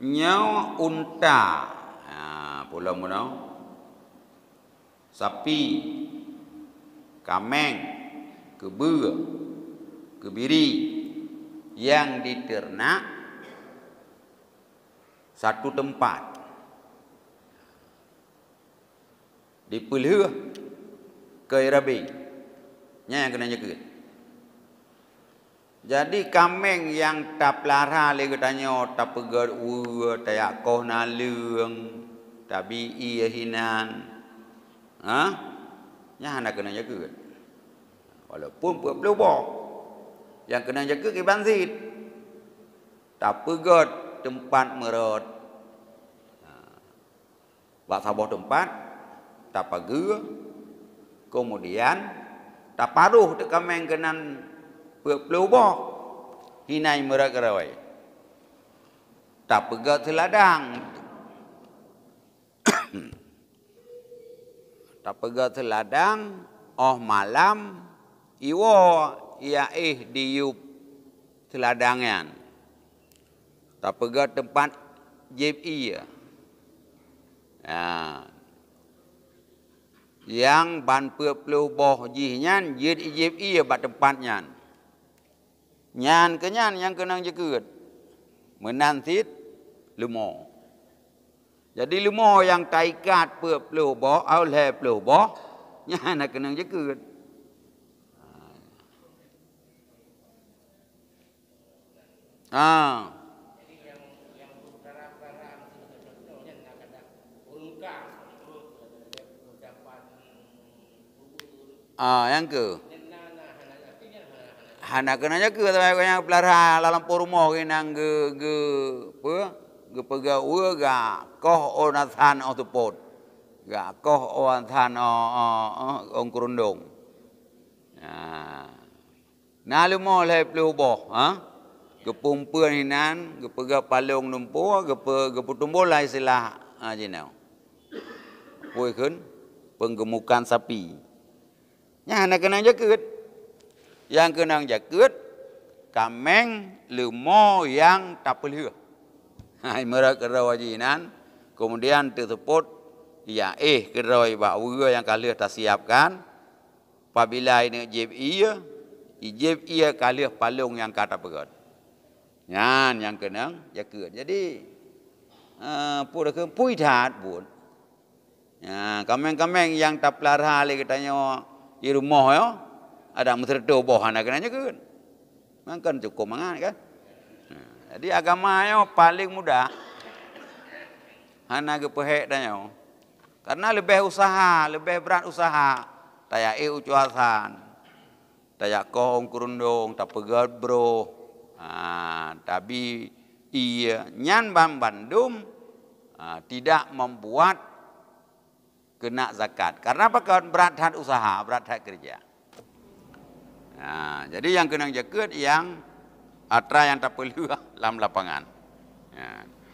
nyawa unta ha pula mana sapi kameng kebu kebiri yang diternak satu tempat dipelihara ke Arabi nya yang kena jaga jadi kameng yang tak lara lagi tanya tak pegar uwa tak koh na nalung tak bi iya hinan, ah, ha? yang anda kena jaga. Walaupun buat lubok yang kena jaga ke bangsit tak pegar tempat merot. Ha. Bak sabah tempat, tak pagi, kemudian tak paruh dekat main kenan berubah hinai mereka, gerawai tak pegak teladang tak pegak teladang oh malam iwo ia eh diup teladangan tak pegak tempat jeb iya ha. ya. yang ban pe peluh boh jihnyan jid jeb iya bat tempatnyan ญาณก็ญาณยังกำลังจะเกิดเหมือนนานทิศหรือหมอ jadi lumo yang taikat pe peluh boh au le peluh boh nya nak kena je ke ah Ah, yang ke? Hana kena jaga kata bayak yang pelarah dalam rumah ke nang ge ge apa ge pegau ga koh onathan otupot ga koh onathan o ong kurundung nah ha. nalu mo le lah, pelu bo ha ge pumpuan hinan ge pegau palung numpu ge pe ge putumbol lai sila ajinau ha, poi kun penggemukan sapi nya hana kena jaga kan? yang kena jaket kameng lemo yang tapel hiu hai mera kerawajinan kemudian tersebut ya eh kerawai bawa yang kali dah siapkan apabila ini jeb ia jeb ia kali palung yang kata pegat nyan yang kena jaket jadi uh, ha, pura ke pui tat buat Ya, ha, kameng-kameng yang tak pelarha lagi tanya di rumah ya, ada mesertu bohana kena kan? Makan cukup mangan kan. Ha, jadi agama yang paling mudah hana ge pehek danyo. Karena lebih usaha, lebih berat usaha. Taya e eh ucuasan. Taya kong kurundong tapegat bro. Ah, tapi iya nyan bam bandum ah, tidak membuat kena zakat. Karena apa? Berat hat usaha, berat hat kerja. Ha, jadi yang kena jaket yang atra yang tak perlu dalam lapangan. Ha.